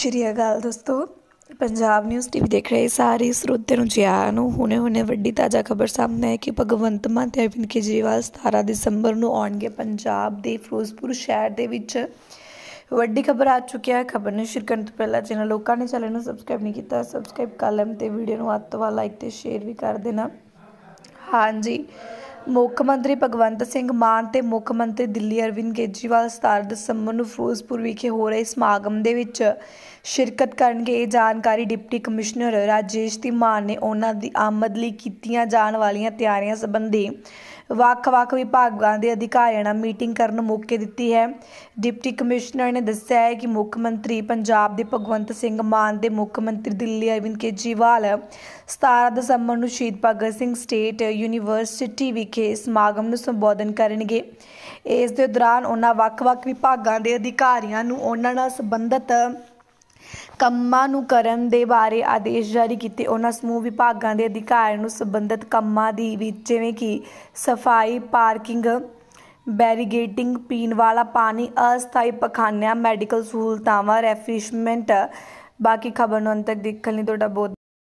ਸ਼੍ਰੀ ਅਕਾਲ ਦੋਸਤੋ Punjab news TV ਦੇਖ ਰਹੇ ਸਾਰੇ ਸਰੋਤਿਆਂ ਨੂੰ ਆਇਆਂ ਨੂੰ ਹੁਣੇ-ਹੁਣੇ ਵੱਡੀ ਤਾਜ਼ਾ ਖਬਰ ਸਾਹਮਣੇ ਆਈ ਕਿ ਭਗਵੰਤ ਮਾਨ ਤੇ ਅਰਵਿੰਦ ਕੇਜਰੀਵਾਲ 17 ਦਸੰਬਰ ਨੂੰ ਆਉਣਗੇ ਪੰਜਾਬ ਦੇ ਫਿਰੋਜ਼ਪੁਰ ਸ਼ਹਿਰ ਦੇ ਵਿੱਚ ਵੱਡੀ ਖਬਰ ਆ ਚੁੱਕੀ ਹੈ ਖਬਰ ਨੂੰ ਸ਼ੇਅਰ ਕਰਨ ਤੋਂ ਪਹਿਲਾਂ ਜੇ ਲੋਕਾਂ ਨੇ ਚੈਨਲ ਨੂੰ ਸਬਸਕ੍ਰਾਈਬ ਨਹੀਂ ਕੀਤਾ ਸਬਸਕ੍ਰਾਈਬ ਕਰ ਲੈਣ ਤੇ ਵੀਡੀਓ ਨੂੰ ਅੱਤਵਾ ਲਾਈਕ ਤੇ ਸ਼ੇਅਰ ਵੀ ਕਰ ਦੇਣਾ ਹਾਂਜੀ ਮੁੱਖ ਮੰਤਰੀ ਭਗਵੰਤ ਸਿੰਘ ਮਾਨ ਤੇ ਮੁੱਖ ਮੰਤਰੀ ਦਿੱਲੀ ਅਰਵਿੰਦ ਕੇਜਰੀਵਾਲ 17 ਦਸੰਬਰ ਨੂੰ ਫਿਰੋਜ਼ਪੁਰ ਵਿਖੇ ਹੋ ਰਹੇ ਸਮਾਗਮ ਦੇ ਵਿੱਚ ਸ਼ਿਰਕਤ ਕਰਨਗੇ ਇਹ ਜਾਣਕਾਰੀ ਡਿਪਟੀ ਕਮਿਸ਼ਨਰ ਰਾਜੇਸ਼ ਧੀਮਾਨ ਨੇ ਉਹਨਾਂ ਦੀ ਆਮਦ ਲਈ ਕੀਤੀਆਂ ਜਾਣ ਵਾਲੀਆਂ ਤਿਆਰੀਆਂ ਸੰਬੰਧੀ ਵੱਖ-ਵੱਖ ਵਿਭਾਗਾਂ ਦੇ ਅਧਿਕਾਰੀਆਂ ਨਾਲ ਮੀਟਿੰਗ ਕਰਨ ਮੌਕੇ ਦਿੱਤੀ ਹੈ ਡਿਪਟੀ ਕਮਿਸ਼ਨਰ ਨੇ ਦੱਸਿਆ ਹੈ ਕਿ ਮੁੱਖ ਮੰਤਰੀ ਪੰਜਾਬ ਦੇ ਭਗਵੰਤ ਸਿੰਘ ਮਾਨ ਦੇ ਮੁੱਖ ਮੰਤਰੀ ਦਿੱਲੀ ਅਰਵਿੰਦ ਕੇਜੀਵਾਲ 17 ਦਸੰਬਰ ਨੂੰ ਸ਼ਹੀਦ ਭਗਤ ਸਿੰਘ ਸਟੇਟ ਯੂਨੀਵਰਸਿਟੀ ਵਿਖੇ ਸਮਾਗਮ ਨੂੰ ਸੰਬੋਧਨ ਕਰਨਗੇ ਇਸ ਦੇ ਦੌਰਾਨ ਉਹਨਾਂ ਵੱਖ-ਵੱਖ ਵਿਭਾਗਾਂ ਦੇ ਅਧਿਕਾਰੀਆਂ ਨੂੰ ਉਹਨਾਂ ਨਾਲ ਸੰਬੰਧਤ ਕੰਮਾਂ ਨੂੰ ਕਰਨ ਦੇ ਬਾਰੇ ਆਦੇਸ਼ ਜਾਰੀ ਕੀਤੇ ਉਹਨਾਂ ਸਮੂਹ ਵਿਭਾਗਾਂ ਦੇ ਅਧਿਕਾਰ ਨੂੰ ਸੰਬੰਧਿਤ ਕੰਮਾਂ ਦੀ ਵੀ ਜਿਵੇਂ ਕਿ ਸਫਾਈ ਪਾਰਕਿੰਗ ਬੈਰੀਗੇਟਿੰਗ ਪੀਣ ਵਾਲਾ ਪਾਣੀ ਅਸਥਾਈ ਪਖਾਨਿਆਂ ਮੈਡੀਕਲ ਸਹੂਲਤਾਵਾਂ ਰੈਫਰਿਸ਼ਮੈਂਟ ਬਾਕੀ ਖਬਰ ਨੂੰ ਅੰਤ ਤੱਕ ਦੇਖਣ ਲਈ ਤੁਹਾਡਾ ਬਹੁਤ